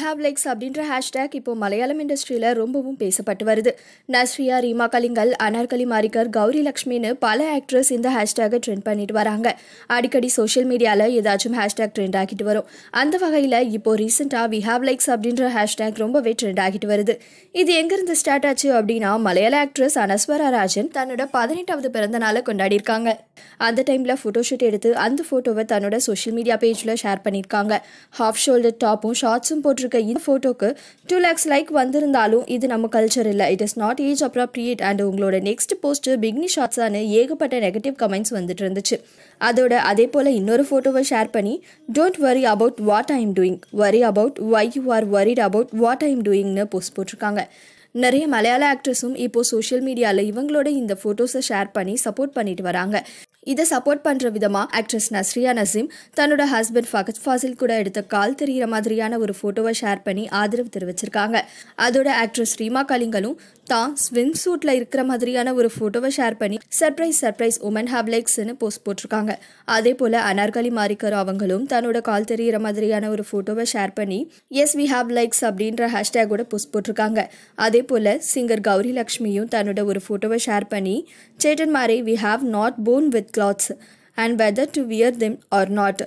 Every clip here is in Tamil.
ஹாவ் லைக்ஸ் அப்படின்ற ஹேஷ்டேக் இப்போ மலையாளம் இண்டஸ்ட்ரியில் ரொம்பவும் பேசப்பட்டு வருது நஸ்ரியா ரீமா கலிங்கல் அனார்கலி மாரிக்கர் கௌரி லக்ஷ்மின்னு பல ஆக்ட்ரஸ் இந்த ஹேஷ்டேகை ட்ரெண்ட் பண்ணிட்டு வராங்க அடிக்கடி சோஷியல் மீடியாவில் ஏதாச்சும் ஹேஷ்டேக் ட்ரெண்ட் ஆகிட்டு வரும் அந்த வகையில் இப்போ ரீசெண்டாக வி லைக்ஸ் அப்படின்ற ஹேஷ்டேக் ரொம்பவே ட்ரெண்ட் ஆகிட்டு வருது இது எங்கேருந்து ஸ்டார்ட் ஆச்சு அப்படின்னா மலையாள ஆக்ட்ரஸ் அனஸ்வரா ராஜன் தன்னோட பதினெட்டாவது பிறந்த நாளை கொண்டாடியிருக்காங்க அந்த டைமில் ஃபோட்டோ ஷூட் எடுத்து அந்த ஃபோட்டோவை தன்னோட சோஷியல் மீடியா பேஜில் ஷேர் பண்ணியிருக்காங்க ஹாஃப் ஷோல்டர் டாப்பும் ஷார்ட்ஸும் போட்டிருக்க இந்த ஃபோட்டோக்கு டூ லேக்ஸ் லைக் வந்திருந்தாலும் இது நம்ம கல்ச்சர் இல்லை it is not age appropriate and உங்களோட நெக்ஸ்ட் போஸ்ட்டு பிக்னி ஷார்ட்ஸானு ஏகப்பட்ட நெகட்டிவ் கமெண்ட்ஸ் வந்துட்டு இருந்துச்சு அதோட அதே போல் இன்னொரு ஃபோட்டோவை ஷேர் பண்ணி don't worry about what I am doing worry about why you are worried about what I am டூயிங்னு போஸ்ட் போட்டிருக்காங்க நிறைய மலையாள ஆக்ட்ரஸும் இப்போ சோஷியல் மீடியாவில் இவங்களோட இந்த ஃபோட்டோஸை ஷேர் பண்ணி சப்போர்ட் பண்ணிட்டு வராங்க இதை சப்போர்ட் பண்ணுற விதமாக ஆக்ட்ரஸ் நஸ்ரியா நசீம் தன்னோட ஹஸ்பண்ட் ஃபகத் ஃபாசில் கூட எடுத்த கால் தெரிகிற மாதிரியான ஒரு ஃபோட்டோவை ஷேர் பண்ணி ஆதரவு தெரிவிச்சிருக்காங்க அதோட ஆக்ட்ரஸ் ரீமா கலிங்கலும் தான் ஸ்விம் சூட்டில் இருக்கிற மாதிரியான ஒரு ஃபோட்டோவை ஷேர் பண்ணி சர்ப்ரைஸ் சர்ப்ரைஸ் உமன் ஹாவ் லைக்ஸ்னு போஸ்ட் போட்டிருக்காங்க அதே போல் அனார்கலி மாரிக்கர் அவங்களும் தன்னோட கால் தெரிகிற மாதிரியான ஒரு ஃபோட்டோவை ஷேர் பண்ணி எஸ் வி ஹாவ் லைக்ஸ் அப்படின்ற ஹேஷ்டேக் கூட போஸ்ட் போட்டிருக்காங்க அதே அதே போல் சிங்கர் கௌரி லக்ஷ்மியும் தன்னோட ஒரு ஃபோட்டோவை ஷேர் பண்ணி சேட்டன் மாதிரி we have not born with clothes and whether to wear them or not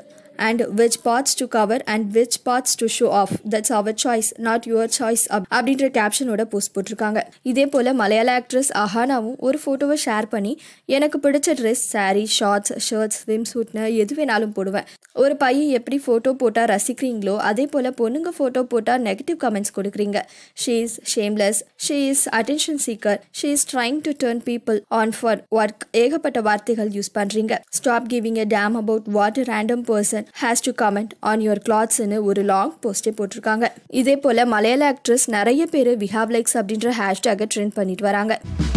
and which parts to cover and which parts to show off that's our choice not your choice அப்படின்ற கேப்ஷனோட போஸ்ட் போட்டிருக்காங்க இதே போல் மலையாள ஆக்ட்ரஸ் அஹானாவும் ஒரு ஃபோட்டோவை ஷேர் பண்ணி எனக்கு பிடிச்ச dress sari shorts shirts swim சூட்னு எது வேணாலும் போடுவேன் ஒரு பையன் எப்படி ஃபோட்டோ போட்டால் ரசிக்கிறீங்களோ அதே போல் பொண்ணுங்க ஃபோட்டோ போட்டால் நெகட்டிவ் கமெண்ட்ஸ் கொடுக்குறீங்க she is shameless she is attention seeker she is trying to turn people on for work ஏகப்பட்ட வார்த்தைகள் யூஸ் பண்ணுறீங்க stop giving a damn about what random person has to comment on your கிளாத்ஸ்னு ஒரு லாங் போஸ்டே போட்டிருக்காங்க இதே போல மலையாள ஆக்ட்ரஸ் நிறைய பேர் விஹாப் லைக்ஸ் அப்படின்ற ஹேஷ்டேக ட்ரெண்ட் பண்ணிட்டு வராங்க